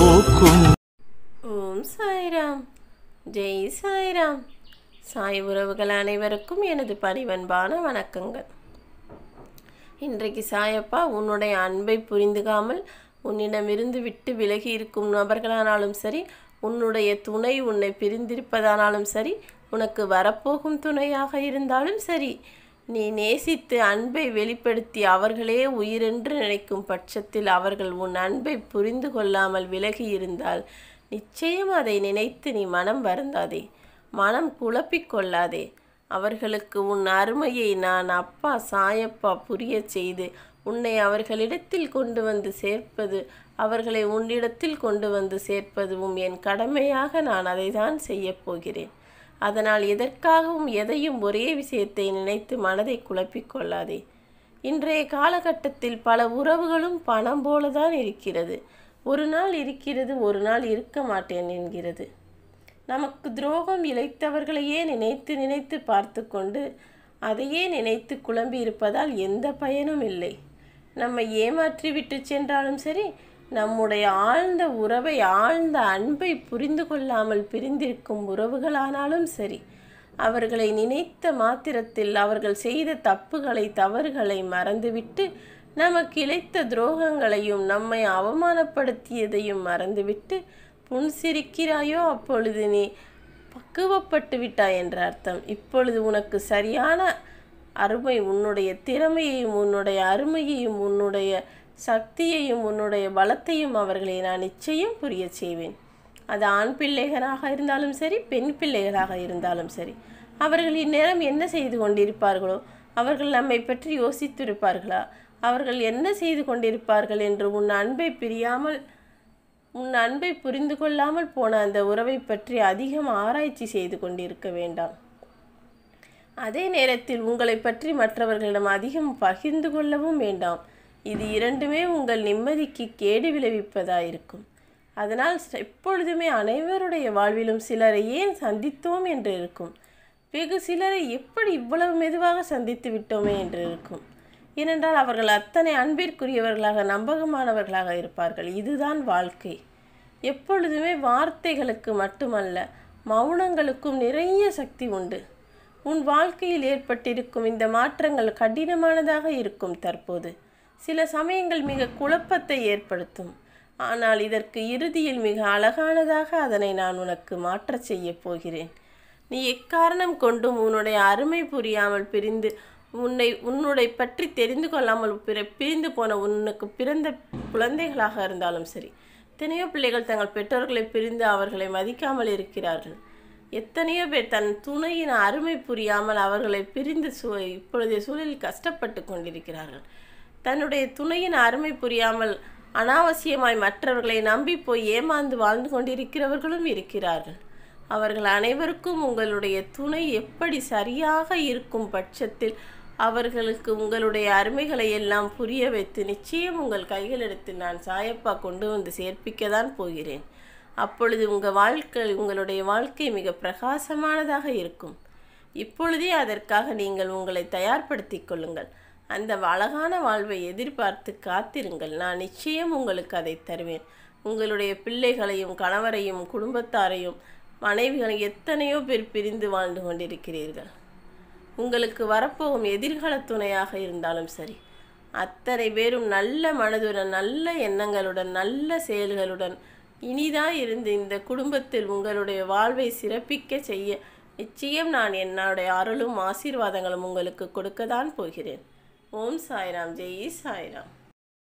போக்கும் ஓம் சாய்ராம் ஜெய் சாய்ராம் சாய் உறவுகள் அனைவருக்கும் எனது பணிவன்பான வணக்கங்கள் இன்றைக்கு சாயப்பா உன்னுடைய அன்பை புரிந்துகாமல் உன்னிடமிருந்து விட்டு விலகி இருக்கும் நபர்களானாலும் சரி உன்னுடைய துணை உன்னை பிரிந்திருப்பதானாலும் சரி உனக்கு வரப்போகும் துணையாக இருந்தாலும் சரி நீ நேசித்து அன்பை வெளிப்படுத்தி அவர்களே உயிரென்று நினைக்கும் பட்சத்தில் அவர்கள் உன் அன்பை புரிந்து கொள்ளாமல் விலகி இருந்தால் நிச்சயம் அதை நினைத்து நீ மனம் வருந்தாதே மனம் குழப்பிக்கொள்ளாதே அவர்களுக்கு உன் அருமையை நான் அப்பா சாயப்பா புரிய செய்து உன்னை அவர்களிடத்தில் கொண்டு வந்து சேர்ப்பது அவர்களை உன்னிடத்தில் கொண்டு வந்து சேர்ப்பதுவும் என் கடமையாக நான் அதை தான் செய்யப்போகிறேன் அதனால் எதற்காகவும் எதையும் ஒரே விஷயத்தை நினைத்து மனதை குழப்பிக் கொள்ளாதே இன்றைய காலகட்டத்தில் பல உறவுகளும் பணம் போலதான் இருக்கிறது ஒரு நாள் இருக்கிறது ஒரு நாள் இருக்க மாட்டேன் என்கிறது நமக்கு துரோகம் இழைத்தவர்களையே நினைத்து நினைத்து பார்த்து கொண்டு அதையே நினைத்து குழம்பி இருப்பதால் எந்த பயனும் இல்லை நம்மை ஏமாற்றி விட்டு சென்றாலும் சரி நம்முடைய ஆழ்ந்த உறவை ஆழ்ந்த அன்பை புரிந்து கொள்ளாமல் பிரிந்திருக்கும் உறவுகளானாலும் சரி அவர்களை நினைத்த மாத்திரத்தில் அவர்கள் செய்த தப்புகளை தவறுகளை மறந்துவிட்டு நமக்கு இழைத்த துரோகங்களையும் நம்மை அவமானப்படுத்தியதையும் மறந்துவிட்டு புன்சிரிக்கிறாயோ அப்பொழுது நீ பக்குவப்பட்டு விட்டாய் என்ற அர்த்தம் இப்பொழுது உனக்கு சரியான அருமை உன்னுடைய திறமையையும் உன்னுடைய அருமையையும் உன்னுடைய சக்தியையும் உன்னுடைய பலத்தையும் அவர்களை நான் நிச்சயம் புரிய செய்வேன் அது ஆண் பிள்ளைகளாக இருந்தாலும் சரி பெண் பிள்ளைகளாக இருந்தாலும் சரி அவர்கள் இந்நேரம் என்ன செய்து கொண்டிருப்பார்களோ அவர்கள் நம்மை பற்றி யோசித்திருப்பார்களா அவர்கள் என்ன செய்து கொண்டிருப்பார்கள் என்று உன் அன்பை பிரியாமல் உன் அன்பை புரிந்து கொள்ளாமல் போன அந்த உறவை பற்றி அதிகம் ஆராய்ச்சி செய்து கொண்டிருக்க வேண்டாம் அதே நேரத்தில் உங்களை பற்றி மற்றவர்களிடம் அதிகம் பகிர்ந்து கொள்ளவும் வேண்டாம் இது இரண்டுமே உங்கள் நிம்மதிக்கு கேடு விளைவிப்பதாக இருக்கும் அதனால் எப்பொழுதுமே அனைவருடைய வாழ்விலும் சிலரை ஏன் சந்தித்தோம் என்று இருக்கும் வெகு சிலரை எப்படி இவ்வளவு மெதுவாக சந்தித்து விட்டோமே என்று இருக்கும் ஏனென்றால் அவர்கள் அத்தனை அன்பிற்குரியவர்களாக நம்பகமானவர்களாக இருப்பார்கள் இதுதான் வாழ்க்கை எப்பொழுதுமே வார்த்தைகளுக்கு மட்டுமல்ல மௌனங்களுக்கும் நிறைய சக்தி உண்டு உன் வாழ்க்கையில் ஏற்பட்டிருக்கும் இந்த மாற்றங்கள் கடினமானதாக இருக்கும் தற்போது சில சமயங்கள் மிக குழப்பத்தை ஏற்படுத்தும் ஆனால் இதற்கு இறுதியில் மிக அழகானதாக அதனை நான் உனக்கு மாற்றச் செய்யப் போகிறேன் நீ எக்காரணம் கொண்டும் உன்னுடைய அருமை புரியாமல் பிரிந்து உன்னை உன்னுடைய பற்றி தெரிந்து கொள்ளாமல் பிற பிரிந்து போன உனக்கு பிறந்த குழந்தைகளாக இருந்தாலும் சரி எத்தனையோ பிள்ளைகள் தங்கள் பெற்றோர்களை பிரிந்து அவர்களை மதிக்காமல் இருக்கிறார்கள் எத்தனையோ பேர் தன் துணையின் அருமை புரியாமல் அவர்களை பிரிந்து சூ இப்பொழுதைய சூழலில் கஷ்டப்பட்டு கொண்டிருக்கிறார்கள் தன்னுடைய துணையின் அருமை புரியாமல் அனாவசியமாய் மற்றவர்களை நம்பி போய் ஏமாந்து வாழ்ந்து கொண்டிருக்கிறவர்களும் இருக்கிறார்கள் அவர்கள் அனைவருக்கும் உங்களுடைய துணை எப்படி சரியாக இருக்கும் பட்சத்தில் அவர்களுக்கு உங்களுடைய அருமைகளை எல்லாம் புரிய வைத்து நிச்சயம் உங்கள் கைகள் எடுத்து நான் சாயப்பா கொண்டு வந்து சேர்ப்பிக்க தான் போகிறேன் அப்பொழுது உங்கள் வாழ்க்கை உங்களுடைய வாழ்க்கை மிக பிரகாசமானதாக இருக்கும் இப்பொழுதே அதற்காக நீங்கள் உங்களை தயார்படுத்திக் கொள்ளுங்கள் அந்த அழகான வாழ்வை எதிர்பார்த்து காத்திருங்கள் நான் நிச்சயம் உங்களுக்கு அதை தருவேன் உங்களுடைய பிள்ளைகளையும் கணவரையும் குடும்பத்தாரையும் மனைவிகளையும் எத்தனையோ பேர் பிரிந்து வாழ்ந்து கொண்டிருக்கிறீர்கள் உங்களுக்கு வரப்போகும் எதிர்கால துணையாக இருந்தாலும் சரி அத்தனை பேரும் நல்ல மனதுடன் நல்ல எண்ணங்களுடன் நல்ல செயல்களுடன் இனிதாக இருந்து இந்த குடும்பத்தில் உங்களுடைய வாழ்வை சிறப்பிக்க செய்ய நிச்சயம் நான் என்னுடைய அருளும் ஆசீர்வாதங்களும் உங்களுக்கு கொடுக்க தான் போகிறேன் ओम साई राम जय साई राम